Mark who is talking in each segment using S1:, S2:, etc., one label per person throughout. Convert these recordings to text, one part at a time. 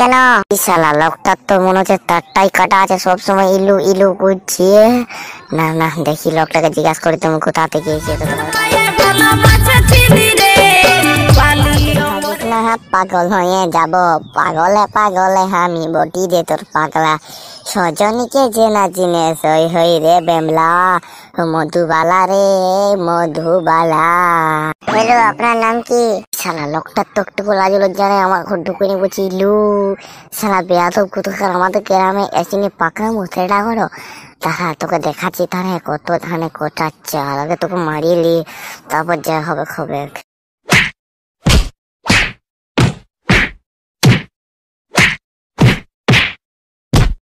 S1: কেন বিশালা লোকটার তো মনে হচ্ছে তারটাই কাটা আছে সবসময় ইলু ইলু করছে না না দেখি লোকটাকে জিজ্ঞাসা করি তুমি কোথা থেকে হ্যাঁ, পাগল হয়ে যাব পাগলে পাগলে আমি বটি দে তোর পাগলা সজনীকে জেনা চিনে সই হই রে বেমলা মধুবালা রে মধুবালা হ্যালো আপনার নাম কি সালা লোকটার তো একটু লাজল জানে আমার ঘর ঢুকিনি বলছি লু শালা বেয়াদব কোথাকার আমাদের গ্রামে নিয়ে পাকামো সেটা করো তাহা তোকে দেখাচ্ছি তাহলে কত ধানে চাল আগে তোকে মারিয়ে লি তারপর যা হবে খবে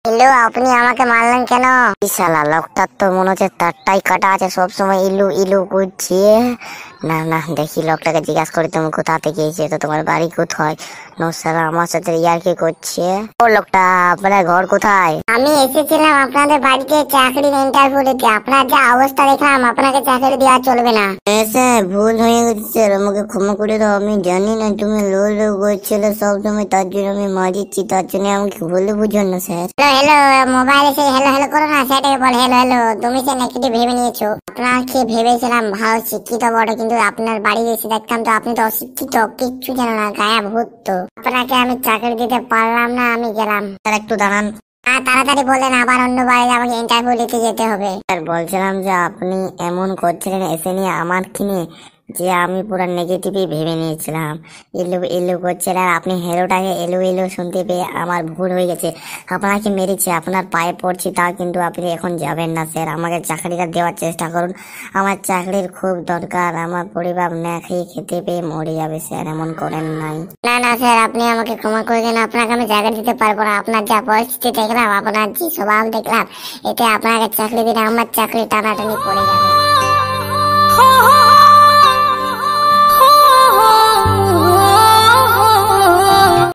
S1: ইল্লু আপনি আমাকে মারলেন কেন বিশালা লোকটার তো মনে হচ্ছে তারটাই কাটা আছে সবসময় ইলু ইলু করছে না না দেখি লোকটাকে জিজ্ঞাসা করি তুমি কোথা থেকে এসেছো তো তোমার বাড়ি কোথায় আমার সাথে ইয়ারকি করছে ও লোকটা আপনার ঘর কোথায় আমি এসেছিলাম আপনাদের বাড়িতে চাকরির ইন্টারভিউ অবস্থা দেখলাম আপনাকে চাকরি দেওয়া চলবে না স্যার ভুল হয়ে গেছে স্যার আমাকে করে দাও আমি জানি না তুমি লো লো করছিলে সব তুমি তার জন্য আমি মারিচ্ছি তার জন্য আমাকে ভুলে বুঝো না স্যার হ্যালো মোবাইল এসে সেই হ্যালো হ্যালো করো না সেটাকে হ্যালো হ্যালো তুমি সে নেগেটিভ ভেবে নিয়েছো আপনাকে ভেবেছিলাম ভালো শিক্ষিত বটে কিন্তু আপনার বাড়ি এসে দেখতাম তো আপনি তো অশিক্ষিত কিচ্ছু জানো না গায়া ভূত তো আপনাকে আমি চাকরি দিতে পারলাম না আমি গেলাম তার একটু দাঁড়ান তাড়াতাড়ি বললেন আবার অন্য বাড়িতে আমাকে ইন্টারভিউ দিতে যেতে হবে স্যার বলছিলাম যে আপনি এমন করছিলেন এসে নিয়ে আমার কিনে যে আমি পুরো নেগেটিভই ভেবে নিয়েছিলাম এলো এলো করছে আর আপনি হেরোটাকে এলো এলো শুনতে পেয়ে আমার ভুল হয়ে গেছে আপনাকে মেরেছে আপনার পায়ে পড়ছি তা কিন্তু আপনি এখন যাবেন না স্যার আমাকে চাকরিটা দেওয়ার চেষ্টা করুন আমার চাকরির খুব দরকার আমার পরিবার না খেয়ে খেতে পেয়ে মরে যাবে স্যার এমন করেন নাই না না স্যার আপনি আমাকে ক্ষমা করে দেন আপনাকে আমি চাকরি দিতে পারবো না আপনার যা পরিস্থিতি দেখলাম আপনার যে স্বভাব দেখলাম এতে আপনাকে চাকরি দিলে আমার চাকরি টানাটানি পড়ে যাবে